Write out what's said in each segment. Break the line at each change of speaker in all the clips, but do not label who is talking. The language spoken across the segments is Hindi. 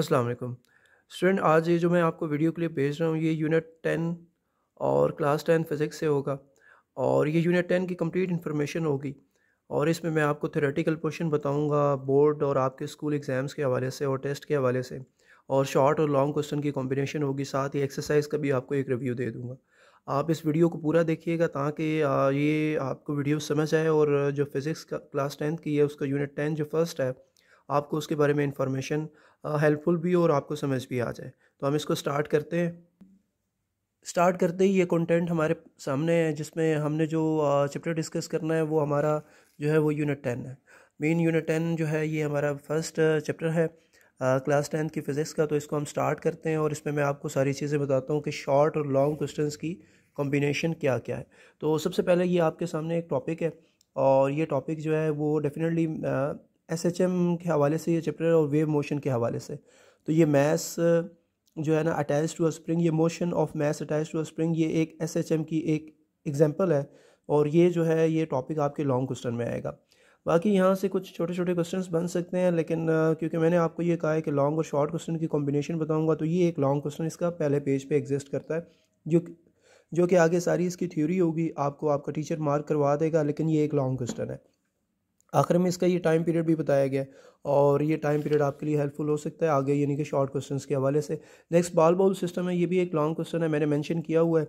अस्सलाम वालेकुम स्टूडेंट आज ये जो मैं आपको वीडियो क्लिप भेज रहा हूँ ये यूनिट टेन और क्लास टेन फिज़िक्स से होगा और ये यूनिट टेन की कंप्लीट इन्फॉर्मेशन होगी और इसमें मैं आपको थेरेटिकल पोर्शन बताऊँगा बोर्ड और आपके स्कूल एग्ज़ाम्स के हवाले से और टेस्ट के हवाले से और शॉर्ट और लॉन्ग क्वेश्चन की कॉम्बिनेशन होगी साथ ही एक्सरसाइज का भी आपको एक रिव्यू दे दूँगा आप इस वीडियो को पूरा देखिएगा ताकि ये आपको वीडियो समझ आए और जो फिज़िक्स का क्लास टेंथ की है उसका यूनिट टेन जो फर्स्ट है आपको उसके बारे में इंफॉर्मेशन हेल्पफुल भी हो और आपको समझ भी आ जाए तो हम इसको स्टार्ट करते हैं स्टार्ट करते ही ये कंटेंट हमारे सामने है जिसमें हमने जो चैप्टर डिस्कस करना है वो हमारा जो है वो यूनिट टेन है मेन यूनिट टेन जो है ये हमारा फर्स्ट चैप्टर है क्लास टेंथ की फ़िज़िक्स का तो इसको हम स्टार्ट करते हैं और इसमें मैं आपको सारी चीज़ें बताता हूँ कि शॉर्ट और लॉन्ग क्वेश्चन की कॉम्बिनेशन क्या क्या है तो सबसे पहले ये आपके सामने एक टॉपिक है और ये टॉपिक जो है वो डेफिनेटली एस एच एम के हवाले से ये चैप्टर और वेव मोशन के हवाले से तो ये मैस जो है ना अटैच टू अ स्प्रिंग ये motion of mass attach to a spring ये एक एस एच एम की एक एग्जाम्पल है और ये जो है ये टॉपिक आपके लॉन्ग क्वेश्चन में आएगा बाकी यहाँ से कुछ छोटे छोटे क्वेश्चंस बन सकते हैं लेकिन क्योंकि मैंने आपको ये कहा है कि लॉन्ग और शॉर्ट क्वेश्चन की कॉम्बिनेशन बताऊंगा तो ये एक लॉन्ग क्वेश्चन इसका पहले पेज पे एग्जिस्ट करता है जो जो कि आगे सारी इसकी थ्योरी होगी आपको आपका टीचर मार्क करवा देगा लेकिन ये एक लॉन्ग क्वेश्चन है आखिर में इसका ये टाइम पीरियड भी बताया गया और ये टाइम पीरियड आपके लिए हेल्पफुल हो सकता है आगे यानी कि शॉर्ट क्वेश्चन के हवाले से नेक्स्ट बॉल बाउल सिस्टम है ये भी एक लॉन्ग क्वेश्चन है मैंने मैंशन किया हुआ है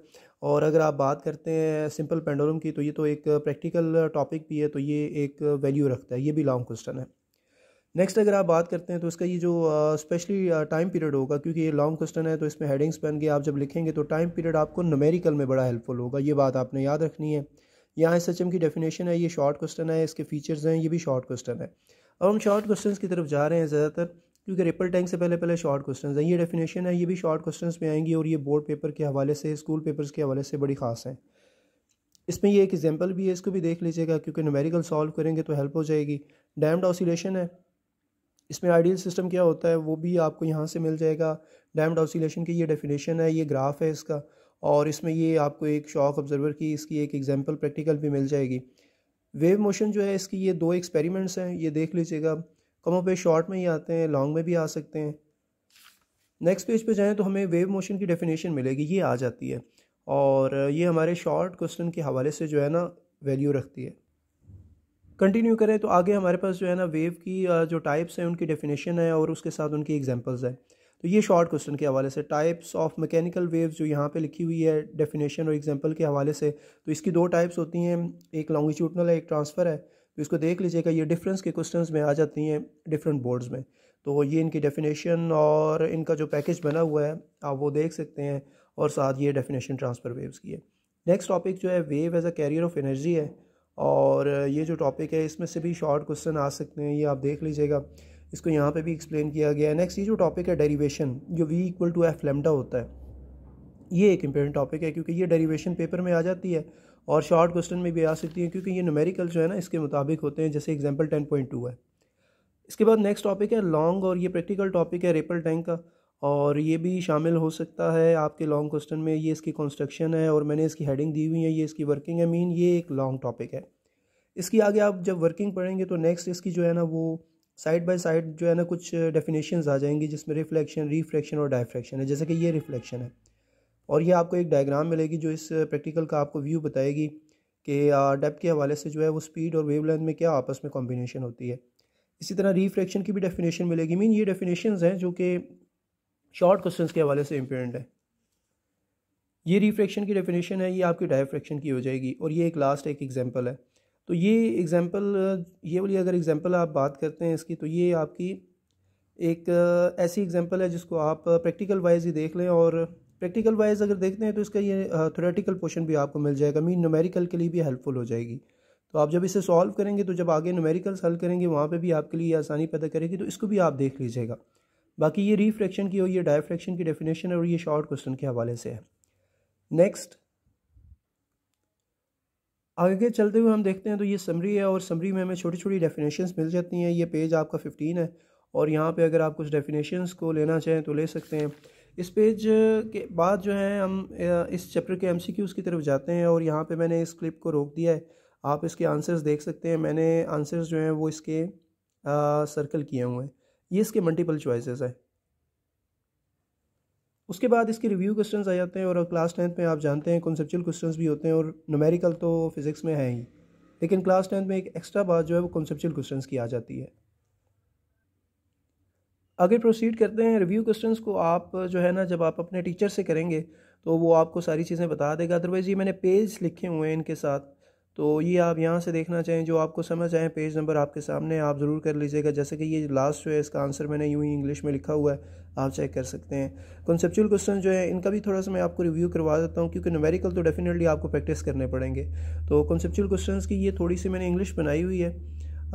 और अगर आप बात करते हैं सिंपल पेंडोलम की तो ये तो एक प्रैक्टिकल टॉपिक भी है तो ये एक वैल्यू रखता है ये भी लॉन्ग क्वेश्चन है नेक्स्ट अगर आप बात करते हैं तो इसका ये जो स्पेशली टाइम पीरियड होगा क्योंकि ये लॉन्ग क्वेश्चन है तो इसमें हेडिंग्स बन गए आप जब लिखेंगे तो टाइम पीरियड आपको नमेरिकल में बड़ा हेल्पफुल होगा ये बात आपने याद रखनी है यहाँ एस की डेफिनेशन है ये शॉर्ट क्वेश्चन है इसके फीचर्स हैं ये भी शॉर्ट क्वेश्चन है अब हम शॉर्ट क्वेश्चन की तरफ जा रहे हैं ज़्यादातर क्योंकि रिपल टैंक से पहले पहले शॉर्ट क्वेश्चन हैं ये डेफिनेशन है ये भी शॉर्ट क्वेश्चन में आएंगी और ये बोर्ड पेपर के हवाले से स्कूल पेपर्स के हवाले से बड़ी खास हैं इसमें ये एक एग्जाम्पल भी है इसको भी देख लीजिएगा क्योंकि नमेरिकल सॉल्व करेंगे तो हेल्प हो जाएगी डैम्ड ऑसिलेशन है इसमें आइडियल सिस्टम क्या होता है वो भी आपको यहाँ से मिल जाएगा डैम्ड ऑसिलेशन की ये डेफिनेशन है ये ग्राफ है इसका और इसमें ये आपको एक शॉक ऑब्जर्वर की इसकी एक एग्जांपल प्रैक्टिकल भी मिल जाएगी वेव मोशन जो है इसकी ये दो एक्सपेरिमेंट्स हैं ये देख लीजिएगा कमों पे शॉर्ट में ही आते हैं लॉन्ग में भी आ सकते हैं नेक्स्ट पेज पे जाएँ तो हमें वेव मोशन की डेफिनेशन मिलेगी ये आ जाती है और ये हमारे शॉर्ट क्वेश्चन के हवाले से जो है ना वैल्यू रखती है कंटिन्यू करें तो आगे हमारे पास जो है ना वेव की जो टाइप्स हैं उनकी डेफिनेशन है और उसके साथ उनकी एग्जाम्पल्स हैं तो ये शॉर्ट क्वेश्चन के हवाले से टाइप्स ऑफ मैकेनिकल वेव्स जो यहाँ पे लिखी हुई है डेफिनेशन और एग्जांपल के हवाले से तो इसकी दो टाइप्स होती हैं एक लॉन्गिट्यूडनल है एक ट्रांसफ़र है तो इसको देख लीजिएगा ये डिफरेंस के क्वेश्चंस में आ जाती हैं डिफरेंट बोर्ड्स में तो ये इनकी डेफिनेशन और इनका जो पैकेज बना हुआ है आप वो देख सकते हैं और साथ ये डेफिनेशन ट्रांसफ़र वेव्स की है नेक्स्ट टॉपिक जो है wave as a carrier of energy है और ये जो टॉपिक है इसमें से भी शॉर्ट क्वेश्चन आ सकते हैं ये आप देख लीजिएगा इसको यहाँ पे भी एक्सप्लेन किया गया है नेक्स्ट ये जो टॉपिक है डेरिवेशन जो V equal to F lambda होता है ये एक इंपॉर्टेंट टॉपिक है क्योंकि ये डेरिवेशन पेपर में आ जाती है और शॉर्ट क्वेश्चन में भी आ सकती है क्योंकि ये न्यूमेरिकल जो है ना इसके मुताबिक होते हैं जैसे एग्जाम्पल टेन पॉइंट टू है इसके बाद नेक्स्ट टॉपिक है लॉन्ग और ये प्रैक्टिकल टॉपिक है रेपल टैंक का और ये भी शामिल हो सकता है आपके लॉन्ग क्वेश्चन में ये इसकी कंस्ट्रक्शन है और मैंने इसकी हेडिंग दी हुई है ये इसकी वर्किंग है मीन ये एक लॉन्ग टॉपिक है इसकी आगे आप जब वर्किंग पढ़ेंगे तो नेक्स्ट इसकी जो है ना वो साइड बाय साइड जो है ना कुछ डेफिनेशन आ जाएंगी जिसमें रिफ्लेक्शन रिफ्लेक्शन और डायफ्रैक्शन है जैसे कि ये रिफ्लेक्शन है और ये आपको एक डायग्राम मिलेगी जो इस प्रैक्टिकल का आपको व्यू बताएगी कि डेप के हवाले से जो है वो स्पीड और वेवलेंथ में क्या आपस में कॉम्बिनेशन होती है इसी तरह रिफ्रैक्शन की भी डेफिनेशन मिलेगी मीन ये डेफिनेशन हैं जो कि शॉर्ट क्वेश्चन के हवाले से इम्पोर्टेंट है ये रिफ्रैक्शन की डेफिनेशन है ये आपकी डायफ्रैक्शन की हो जाएगी और ये एक लास्ट एक एग्जाम्पल है तो ये एग्ज़ाम्पल ये वाली अगर एग्ज़ाम्पल आप बात करते हैं इसकी तो ये आपकी एक ऐसी एग्ज़ाम्पल है जिसको आप प्रैक्टिकल वाइज ही देख लें और प्रैक्टिकल वाइज अगर देखते हैं तो इसका ये थोरेटिकल पोर्शन भी आपको मिल जाएगा मीन नोमेरिकल के लिए भी हेल्पफुल हो जाएगी तो आप जब इसे सॉल्व करेंगे तो जब आगे नोमेरिकल हल करेंगे वहाँ पे भी आपके लिए आसानी पैदा करेगी तो इसको भी आप देख लीजिएगा बाकी ये रिफ्रैक्शन की और ये डायफ्रैक्शन की डेफिनेशन और ये शॉर्ट क्वेश्चन के हवाले से है नेक्स्ट आगे चलते हुए हम देखते हैं तो ये समरी है और समरी में हमें छोटी छोटी डेफिनेशंस मिल जाती हैं ये पेज आपका फिफ्टीन है और यहाँ पे अगर आप कुछ डेफिनेशंस को लेना चाहें तो ले सकते हैं इस पेज के बाद जो है हम इस चैप्टर के एमसीक्यूज़ की तरफ जाते हैं और यहाँ पे मैंने इस क्लिप को रोक दिया है आप इसके आंसर्स देख सकते हैं मैंने आंसर्स जो हैं वो इसके आ, सर्कल किए हुए हैं ये इसके मल्टीपल चॉइसेस है उसके बाद इसके रिव्यू क्वेश्चंस आ जाते हैं और क्लास टेंथ में आप जानते हैं कॉन्सेप्चुअल क्वेश्चंस भी होते हैं और नोमेरिकल तो फिज़िक्स में है ही लेकिन क्लास टेंथ में एक एक्स्ट्रा बात जो है वो कॉन्सेप्चुअल क्वेश्चंस की आ जाती है आगे प्रोसीड करते हैं रिव्यू क्वेश्चंस को आप जो है ना जब आप अपने टीचर से करेंगे तो वो आपको सारी चीज़ें बता देगा अदरवाइज़ ये मैंने पेज लिखे हुए हैं इनके साथ तो ये आप यहाँ से देखना चाहें जो आपको समझ आए पेज नंबर आपके सामने आप ज़रूर कर लीजिएगा जैसे कि ये लास्ट जो है इसका आंसर मैंने यूँ ही इंग्लिश में लिखा हुआ है आप चेक कर सकते हैं कॉन्सेप्चुअल क्वेश्चन जो है इनका भी थोड़ा सा मैं आपको रिव्यू करवा देता हूँ क्योंकि नवेरिकल तो डेफिनेटली आपको प्रैक्टिस करने पड़ेंगे तो कॉन्सेपचुअल क्वेश्चन की ये थोड़ी सी मैंने इंग्लिश बनाई हुई है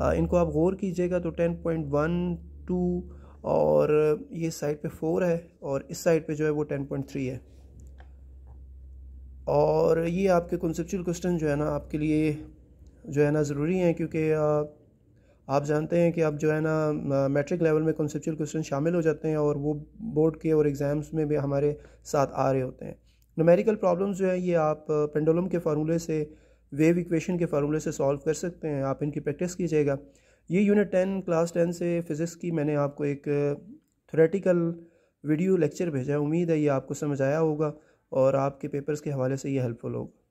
आ, इनको आप गौर कीजिएगा तो टेन पॉइंट वन टू और ये साइड पर फोर है और इस साइड पर जो है वो टेन पॉइंट थ्री है और ये आपके कॉन्सेपचुअल क्वेश्चन जो है ना आपके लिए जो है ना ज़रूरी हैं क्योंकि आप जानते हैं कि आप जो है ना मैट्रिक लेवल में कॉन्सेप्चुअल क्वेश्चन शामिल हो जाते हैं और वो बोर्ड के और एग्ज़ाम्स में भी हमारे साथ आ रहे होते हैं नमेरिकल प्रॉब्लम्स जो है ये आप पेंडोलम के फार्मूले से वेव इक्वेशन के फार्मूले से सॉल्व कर सकते हैं आप इनकी प्रैक्टिस कीजिएगा ये यूनिट टेन क्लास टेन से फिज़िक्स की मैंने आपको एक थोरेटिकल वीडियो लेक्चर भेजा है उम्मीद है ये आपको समझ आया होगा और आपके पेपर्स के हवाले से ये हेल्पफुल होगा